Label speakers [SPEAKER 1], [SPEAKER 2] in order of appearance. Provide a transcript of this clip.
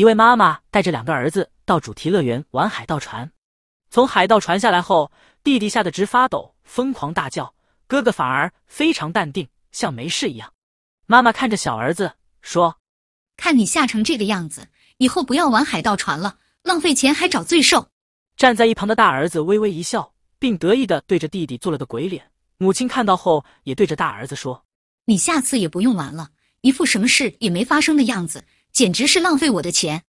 [SPEAKER 1] 一位妈妈带着两个儿子到主题乐园玩海盗船，从海盗船下来后，弟弟吓得直发抖，疯狂大叫；哥哥反而非常淡定，像没事一样。妈妈看着小儿子说：“看你吓成这个样子，以后不要玩海盗船了，浪费钱还找罪受。”站在一旁的大儿子微微一笑，并得意地对着弟弟做了个鬼脸。母亲看到后也对着大儿子说：“
[SPEAKER 2] 你下次也不用玩了，一副什么事也没发生的样子。”简直是浪费我的钱！